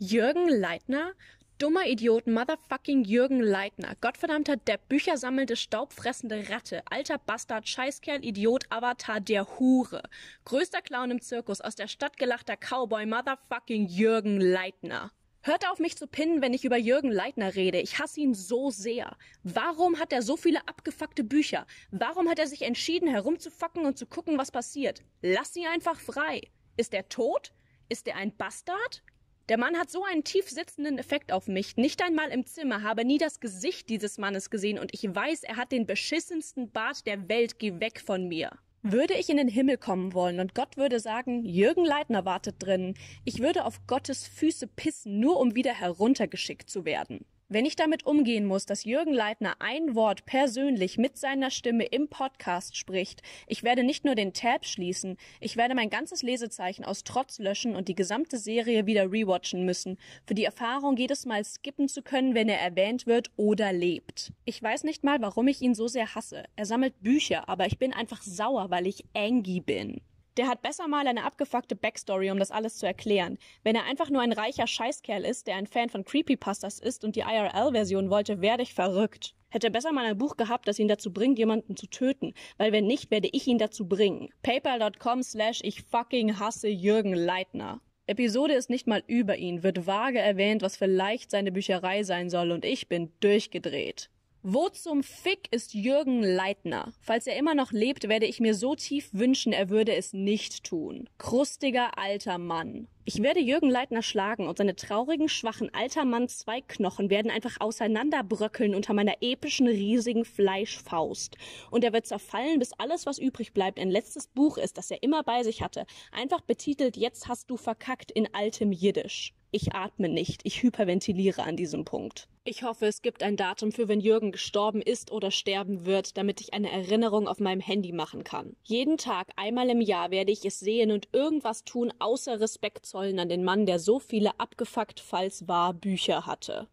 Jürgen Leitner? Dummer Idiot, motherfucking Jürgen Leitner. Gottverdammter Depp, büchersammelnde, staubfressende Ratte. Alter Bastard, Scheißkerl, Idiot, Avatar der Hure. Größter Clown im Zirkus, aus der Stadt gelachter Cowboy, motherfucking Jürgen Leitner. Hört auf mich zu pinnen, wenn ich über Jürgen Leitner rede. Ich hasse ihn so sehr. Warum hat er so viele abgefuckte Bücher? Warum hat er sich entschieden, herumzufucken und zu gucken, was passiert? Lass sie einfach frei. Ist er tot? Ist er ein Bastard? Der Mann hat so einen tief sitzenden Effekt auf mich. Nicht einmal im Zimmer habe nie das Gesicht dieses Mannes gesehen und ich weiß, er hat den beschissensten Bart der Welt. Geh weg von mir. Würde ich in den Himmel kommen wollen und Gott würde sagen, Jürgen Leitner wartet drinnen. ich würde auf Gottes Füße pissen, nur um wieder heruntergeschickt zu werden. Wenn ich damit umgehen muss, dass Jürgen Leitner ein Wort persönlich mit seiner Stimme im Podcast spricht, ich werde nicht nur den Tab schließen, ich werde mein ganzes Lesezeichen aus Trotz löschen und die gesamte Serie wieder rewatchen müssen, für die Erfahrung jedes Mal skippen zu können, wenn er erwähnt wird oder lebt. Ich weiß nicht mal, warum ich ihn so sehr hasse. Er sammelt Bücher, aber ich bin einfach sauer, weil ich Angie bin. Der hat besser mal eine abgefuckte Backstory, um das alles zu erklären. Wenn er einfach nur ein reicher Scheißkerl ist, der ein Fan von Creepypastas ist und die IRL-Version wollte, werde ich verrückt. Hätte besser mal ein Buch gehabt, das ihn dazu bringt, jemanden zu töten. Weil wenn nicht, werde ich ihn dazu bringen. Paper.com slash ich fucking hasse Jürgen Leitner. Episode ist nicht mal über ihn, wird vage erwähnt, was vielleicht seine Bücherei sein soll und ich bin durchgedreht. Wo zum Fick ist Jürgen Leitner? Falls er immer noch lebt, werde ich mir so tief wünschen, er würde es nicht tun. Krustiger alter Mann. Ich werde Jürgen Leitner schlagen und seine traurigen, schwachen Altermann zwei Knochen werden einfach auseinanderbröckeln unter meiner epischen, riesigen Fleischfaust. Und er wird zerfallen, bis alles, was übrig bleibt, ein letztes Buch ist, das er immer bei sich hatte, einfach betitelt Jetzt hast du verkackt in altem Jiddisch. Ich atme nicht, ich hyperventiliere an diesem Punkt. Ich hoffe, es gibt ein Datum für, wenn Jürgen gestorben ist oder sterben wird, damit ich eine Erinnerung auf meinem Handy machen kann. Jeden Tag, einmal im Jahr, werde ich es sehen und irgendwas tun, außer Respekt zu Stollen an den Mann, der so viele abgefuckt, falls war Bücher hatte.